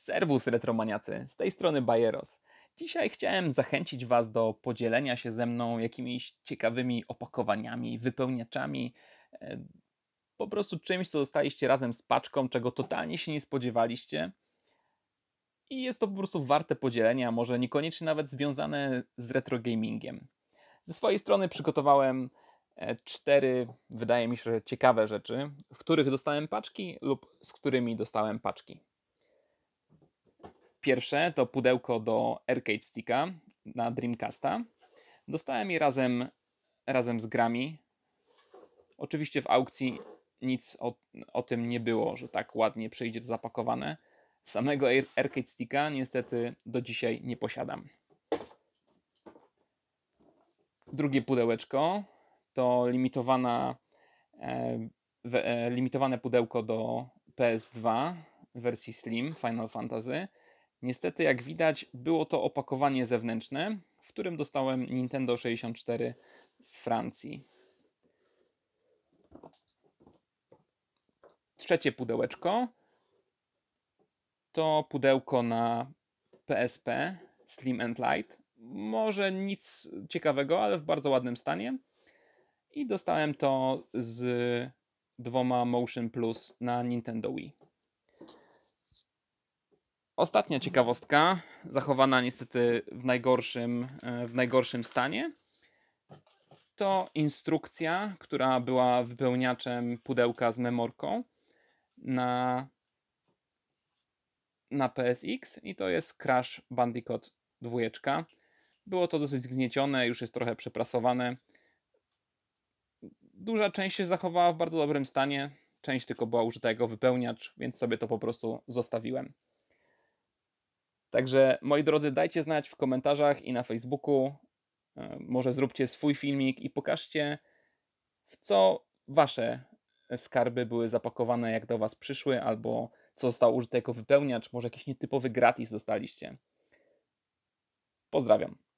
Serwus retromaniacy, z tej strony Bajeros. Dzisiaj chciałem zachęcić Was do podzielenia się ze mną jakimiś ciekawymi opakowaniami, wypełniaczami, e, po prostu czymś, co dostaliście razem z paczką, czego totalnie się nie spodziewaliście. I jest to po prostu warte podzielenia, może niekoniecznie nawet związane z retro gamingiem. Ze swojej strony przygotowałem e, cztery, wydaje mi się, ciekawe rzeczy, w których dostałem paczki lub z którymi dostałem paczki. Pierwsze to pudełko do Arcade Sticka na Dreamcasta. Dostałem je razem, razem z grami. Oczywiście w aukcji nic o, o tym nie było, że tak ładnie przyjdzie to zapakowane. Samego Arcade Sticka niestety do dzisiaj nie posiadam. Drugie pudełeczko to limitowana, e, e, limitowane pudełko do PS2 wersji Slim Final Fantasy. Niestety, jak widać, było to opakowanie zewnętrzne, w którym dostałem Nintendo 64 z Francji. Trzecie pudełeczko to pudełko na PSP Slim and Light. Może nic ciekawego, ale w bardzo ładnym stanie. I dostałem to z dwoma Motion Plus na Nintendo Wii. Ostatnia ciekawostka, zachowana niestety w najgorszym, e, w najgorszym stanie, to instrukcja, która była wypełniaczem pudełka z memorką na, na PSX i to jest Crash Bandicoot 2. Było to dosyć zgniecione, już jest trochę przeprasowane. Duża część się zachowała w bardzo dobrym stanie, część tylko była użyta jako wypełniacz, więc sobie to po prostu zostawiłem. Także moi drodzy, dajcie znać w komentarzach i na Facebooku. E, może zróbcie swój filmik i pokażcie, w co wasze e, skarby były zapakowane, jak do was przyszły, albo co zostało użyte jako wypełniacz, może jakiś nietypowy gratis dostaliście. Pozdrawiam.